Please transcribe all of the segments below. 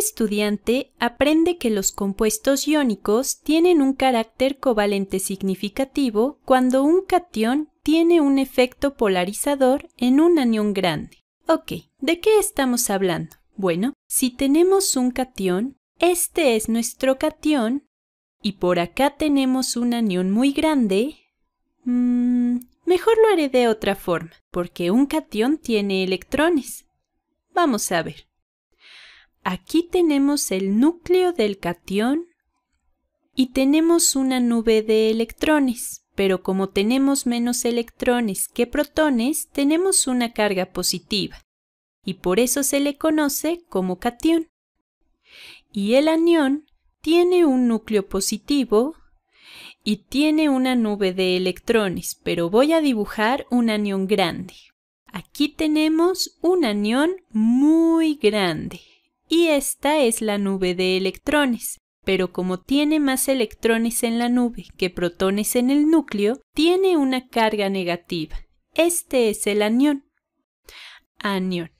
estudiante aprende que los compuestos iónicos tienen un carácter covalente significativo cuando un cation tiene un efecto polarizador en un anión grande. Ok, ¿de qué estamos hablando? Bueno, si tenemos un cation, este es nuestro cation, y por acá tenemos un anión muy grande. Mm, mejor lo haré de otra forma, porque un cation tiene electrones. Vamos a ver. Aquí tenemos el núcleo del catión y tenemos una nube de electrones, pero como tenemos menos electrones que protones, tenemos una carga positiva, y por eso se le conoce como catión. Y el anión tiene un núcleo positivo y tiene una nube de electrones, pero voy a dibujar un anión grande. Aquí tenemos un anión muy grande y esta es la nube de electrones. Pero como tiene más electrones en la nube que protones en el núcleo, tiene una carga negativa. Este es el anión. Anión.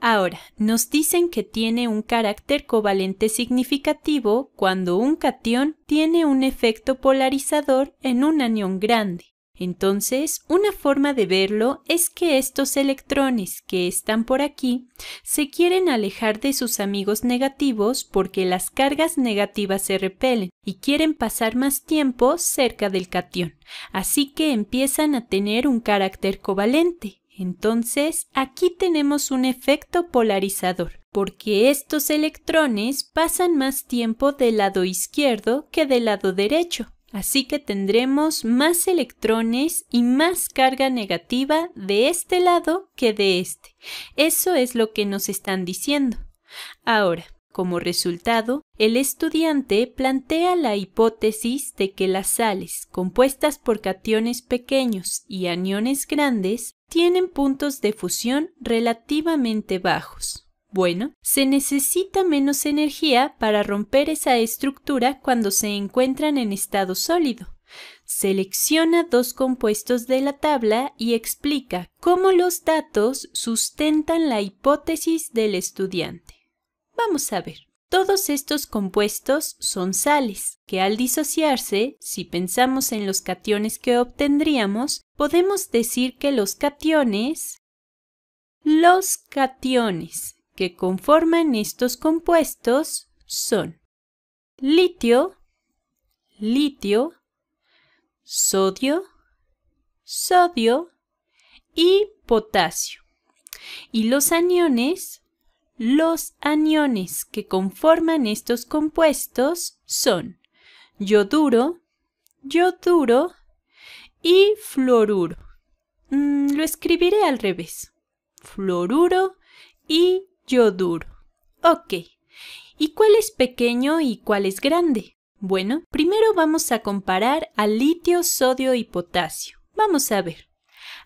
Ahora, nos dicen que tiene un carácter covalente significativo cuando un catión tiene un efecto polarizador en un anión grande. Entonces, una forma de verlo es que estos electrones que están por aquí se quieren alejar de sus amigos negativos porque las cargas negativas se repelen y quieren pasar más tiempo cerca del cation, así que empiezan a tener un carácter covalente. Entonces, aquí tenemos un efecto polarizador, porque estos electrones pasan más tiempo del lado izquierdo que del lado derecho, Así que tendremos más electrones y más carga negativa de este lado que de este. Eso es lo que nos están diciendo. Ahora, como resultado, el estudiante plantea la hipótesis de que las sales compuestas por cationes pequeños y aniones grandes tienen puntos de fusión relativamente bajos. Bueno, se necesita menos energía para romper esa estructura cuando se encuentran en estado sólido. Selecciona dos compuestos de la tabla y explica cómo los datos sustentan la hipótesis del estudiante. Vamos a ver. Todos estos compuestos son sales, que al disociarse, si pensamos en los cationes que obtendríamos, podemos decir que los cationes... Los cationes que conforman estos compuestos son litio, litio, sodio, sodio y potasio. Y los aniones, los aniones que conforman estos compuestos son yoduro, yoduro y fluoruro. Mm, lo escribiré al revés. Fluoruro y duro. Ok. ¿Y cuál es pequeño y cuál es grande? Bueno, primero vamos a comparar al litio, sodio y potasio. Vamos a ver.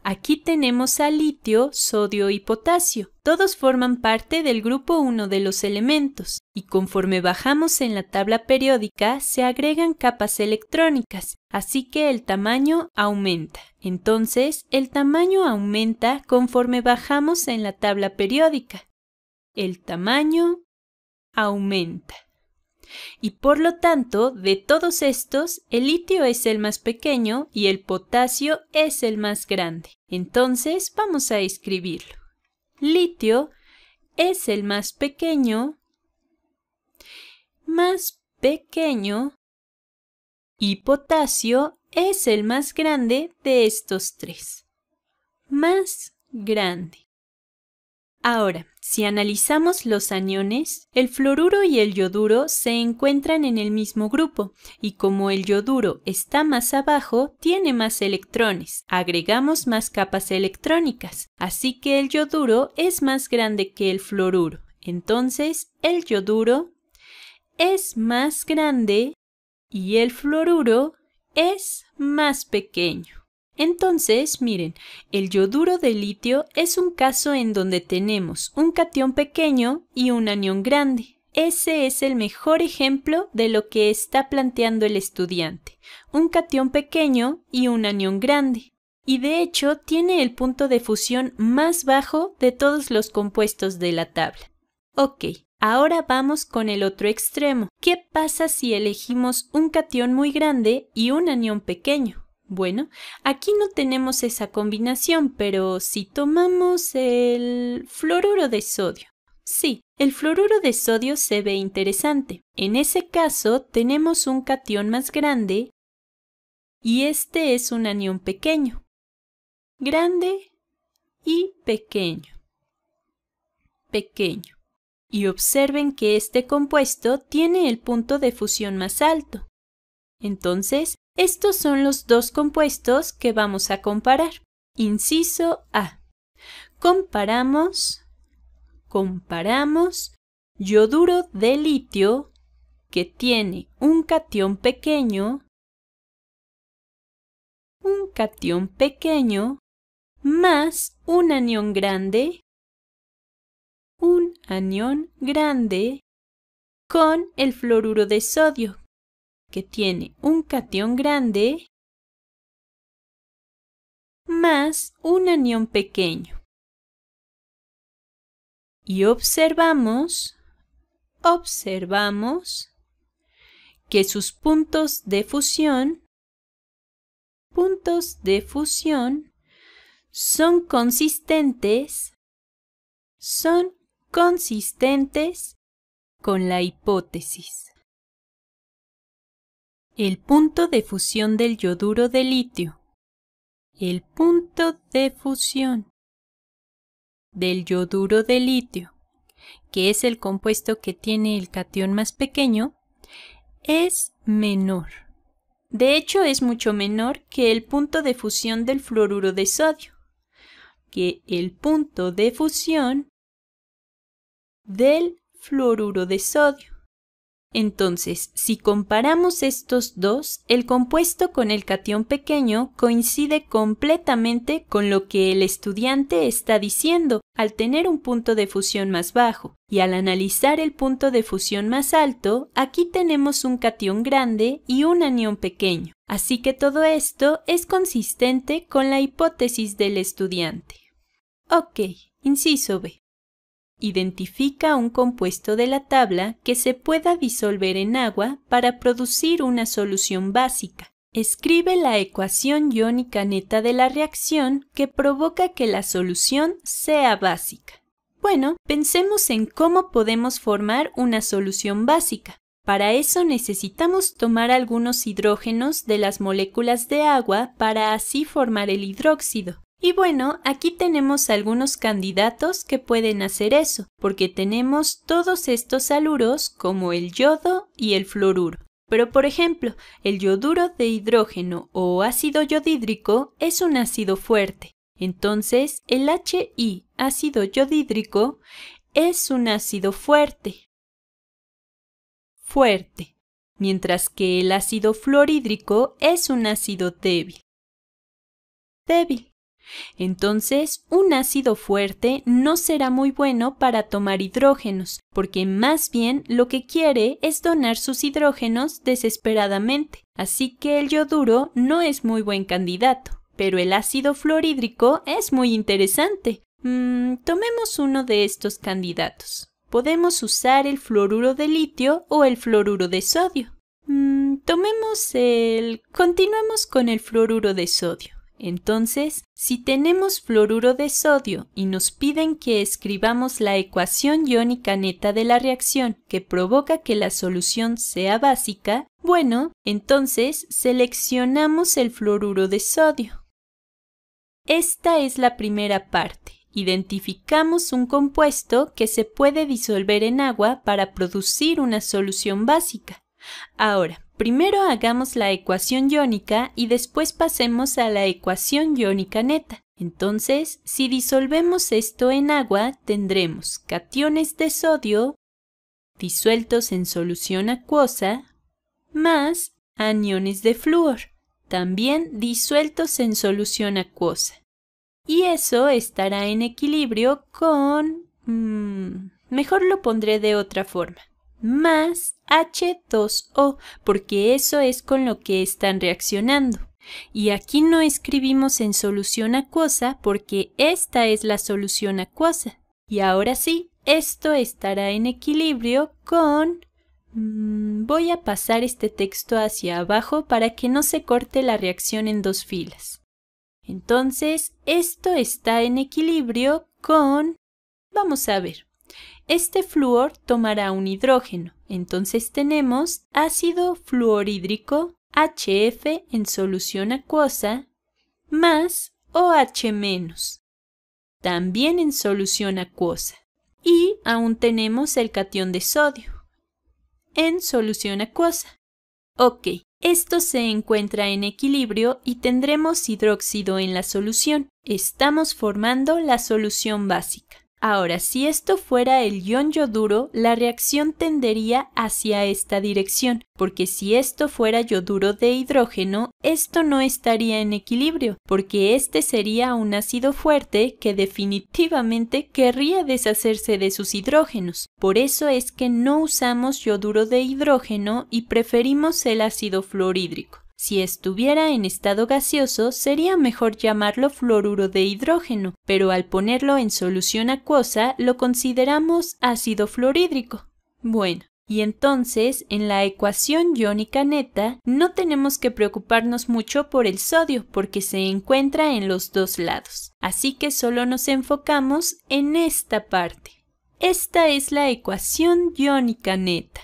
Aquí tenemos a litio, sodio y potasio. Todos forman parte del grupo 1 de los elementos, y conforme bajamos en la tabla periódica se agregan capas electrónicas, así que el tamaño aumenta. Entonces, el tamaño aumenta conforme bajamos en la tabla periódica el tamaño aumenta. Y por lo tanto, de todos estos, el litio es el más pequeño y el potasio es el más grande. Entonces, vamos a escribirlo. Litio es el más pequeño, más pequeño, y potasio es el más grande de estos tres. Más grande. Ahora, si analizamos los aniones, el fluoruro y el yoduro se encuentran en el mismo grupo y como el yoduro está más abajo, tiene más electrones. Agregamos más capas electrónicas, así que el yoduro es más grande que el fluoruro. Entonces, el yoduro es más grande y el fluoruro es más pequeño. Entonces, miren, el yoduro de litio es un caso en donde tenemos un catión pequeño y un anión grande. Ese es el mejor ejemplo de lo que está planteando el estudiante, un catión pequeño y un anión grande. Y de hecho tiene el punto de fusión más bajo de todos los compuestos de la tabla. Ok, ahora vamos con el otro extremo. ¿Qué pasa si elegimos un catión muy grande y un anión pequeño? Bueno, aquí no tenemos esa combinación, pero si tomamos el fluoruro de sodio. Sí, el fluoruro de sodio se ve interesante. En ese caso tenemos un cation más grande y este es un anión pequeño. Grande y pequeño. Pequeño. Y observen que este compuesto tiene el punto de fusión más alto. Entonces, estos son los dos compuestos que vamos a comparar. Inciso A. Comparamos, comparamos yoduro de litio que tiene un catión pequeño, un catión pequeño más un anión grande, un anión grande con el fluoruro de sodio que tiene un catión grande más un anión pequeño. Y observamos, observamos que sus puntos de fusión, puntos de fusión son consistentes, son consistentes con la hipótesis. El punto de fusión del yoduro de litio. El punto de fusión del yoduro de litio, que es el compuesto que tiene el catión más pequeño, es menor. De hecho, es mucho menor que el punto de fusión del fluoruro de sodio, que el punto de fusión del fluoruro de sodio. Entonces, si comparamos estos dos, el compuesto con el catión pequeño coincide completamente con lo que el estudiante está diciendo al tener un punto de fusión más bajo, y al analizar el punto de fusión más alto, aquí tenemos un catión grande y un anión pequeño. Así que todo esto es consistente con la hipótesis del estudiante. Ok, inciso B identifica un compuesto de la tabla que se pueda disolver en agua para producir una solución básica. Escribe la ecuación iónica neta de la reacción que provoca que la solución sea básica. Bueno, pensemos en cómo podemos formar una solución básica. Para eso necesitamos tomar algunos hidrógenos de las moléculas de agua para así formar el hidróxido. Y bueno, aquí tenemos algunos candidatos que pueden hacer eso, porque tenemos todos estos aluros como el yodo y el fluoruro. Pero por ejemplo, el yoduro de hidrógeno o ácido yodídrico es un ácido fuerte. Entonces, el HI, ácido yodídrico, es un ácido fuerte. Fuerte. Mientras que el ácido fluorhídrico es un ácido débil. Débil. Entonces, un ácido fuerte no será muy bueno para tomar hidrógenos, porque más bien lo que quiere es donar sus hidrógenos desesperadamente, así que el yoduro no es muy buen candidato. Pero el ácido fluorhídrico es muy interesante. Mm, tomemos uno de estos candidatos. Podemos usar el fluoruro de litio o el fluoruro de sodio. Mm, tomemos el... Continuemos con el fluoruro de sodio. Entonces, si tenemos fluoruro de sodio y nos piden que escribamos la ecuación iónica neta de la reacción que provoca que la solución sea básica, bueno, entonces seleccionamos el fluoruro de sodio. Esta es la primera parte. Identificamos un compuesto que se puede disolver en agua para producir una solución básica. Ahora, Primero hagamos la ecuación iónica y después pasemos a la ecuación iónica neta. Entonces, si disolvemos esto en agua, tendremos cationes de sodio disueltos en solución acuosa más aniones de flúor, también disueltos en solución acuosa. Y eso estará en equilibrio con... Mm, mejor lo pondré de otra forma. Más H2O, porque eso es con lo que están reaccionando. Y aquí no escribimos en solución acuosa porque esta es la solución acuosa. Y ahora sí, esto estará en equilibrio con... Mm, voy a pasar este texto hacia abajo para que no se corte la reacción en dos filas. Entonces, esto está en equilibrio con... Vamos a ver. Este flúor tomará un hidrógeno, entonces tenemos ácido fluorhídrico HF en solución acuosa más OH-, también en solución acuosa. Y aún tenemos el catión de sodio en solución acuosa. Ok, esto se encuentra en equilibrio y tendremos hidróxido en la solución. Estamos formando la solución básica. Ahora, si esto fuera el ion yoduro, la reacción tendería hacia esta dirección, porque si esto fuera yoduro de hidrógeno, esto no estaría en equilibrio, porque este sería un ácido fuerte que definitivamente querría deshacerse de sus hidrógenos. Por eso es que no usamos yoduro de hidrógeno y preferimos el ácido fluorhídrico. Si estuviera en estado gaseoso, sería mejor llamarlo fluoruro de hidrógeno, pero al ponerlo en solución acuosa lo consideramos ácido fluorhídrico. Bueno, y entonces, en la ecuación iónica neta, no tenemos que preocuparnos mucho por el sodio porque se encuentra en los dos lados. Así que solo nos enfocamos en esta parte. Esta es la ecuación iónica neta.